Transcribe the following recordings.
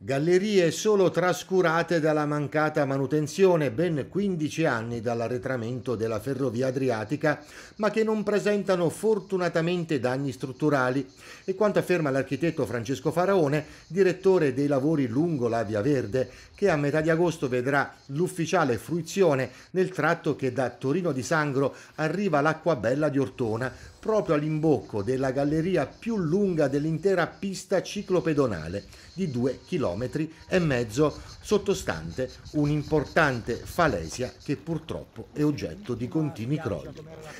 Gallerie solo trascurate dalla mancata manutenzione, ben 15 anni dall'arretramento della ferrovia adriatica, ma che non presentano fortunatamente danni strutturali. E quanto afferma l'architetto Francesco Faraone, direttore dei lavori lungo la Via Verde, che a metà di agosto vedrà l'ufficiale fruizione nel tratto che da Torino di Sangro arriva all'Acquabella di Ortona, proprio all'imbocco della galleria più lunga dell'intera pista ciclopedonale, di 2 km km e mezzo sottostante un'importante falesia che purtroppo è oggetto di continui crolli.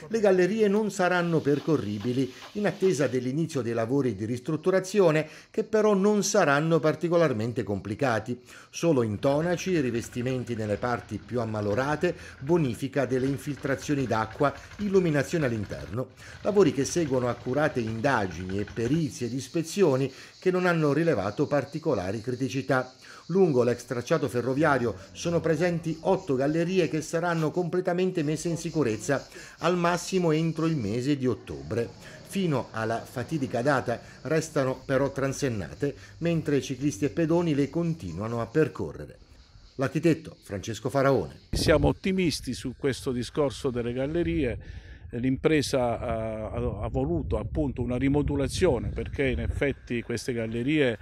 Le gallerie non saranno percorribili in attesa dell'inizio dei lavori di ristrutturazione che però non saranno particolarmente complicati, solo intonaci, rivestimenti nelle parti più ammalorate, bonifica delle infiltrazioni d'acqua, illuminazione all'interno, lavori che seguono accurate indagini e perizie di ispezioni che non hanno rilevato particolari criteri criticità. Lungo l'ex tracciato ferroviario sono presenti otto gallerie che saranno completamente messe in sicurezza al massimo entro il mese di ottobre. Fino alla fatidica data restano però transennate, mentre ciclisti e pedoni le continuano a percorrere. L'architetto Francesco Faraone. Siamo ottimisti su questo discorso delle gallerie l'impresa ha, ha, voluto appunto una rimodulazione perché in effetti queste gallerie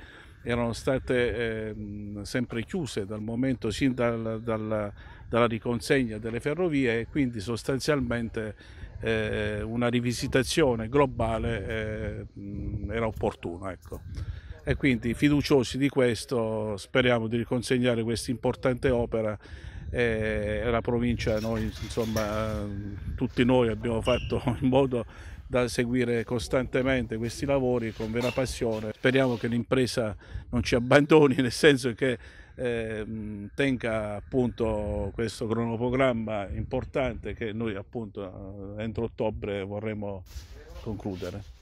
erano state ehm, sempre chiuse dal momento, sin dal, dal, dalla riconsegna delle ferrovie e quindi sostanzialmente eh, una rivisitazione globale eh, era opportuna. Ecco. E quindi fiduciosi di questo speriamo di riconsegnare questa importante opera e eh, la provincia, noi, insomma, tutti noi abbiamo fatto in modo da seguire costantemente questi lavori con vera passione. Speriamo che l'impresa non ci abbandoni, nel senso che eh, tenga appunto questo cronoprogramma importante che noi appunto eh, entro ottobre vorremmo concludere.